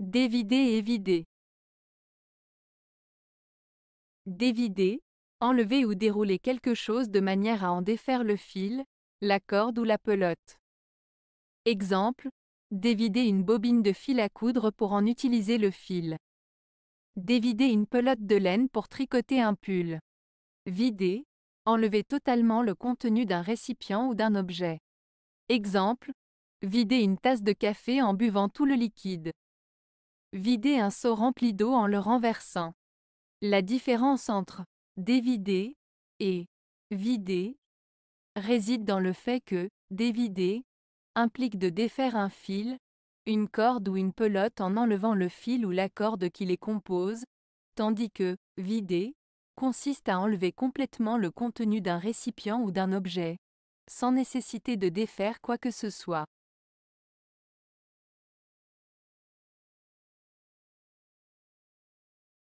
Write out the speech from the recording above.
Dévider et vider. Dévider, enlever ou dérouler quelque chose de manière à en défaire le fil, la corde ou la pelote. Exemple, dévider une bobine de fil à coudre pour en utiliser le fil. Dévider une pelote de laine pour tricoter un pull. Vider, enlever totalement le contenu d'un récipient ou d'un objet. Exemple, vider une tasse de café en buvant tout le liquide. Vider un seau rempli d'eau en le renversant. La différence entre dévider et vider réside dans le fait que dévider implique de défaire un fil, une corde ou une pelote en enlevant le fil ou la corde qui les compose, tandis que vider consiste à enlever complètement le contenu d'un récipient ou d'un objet, sans nécessité de défaire quoi que ce soit.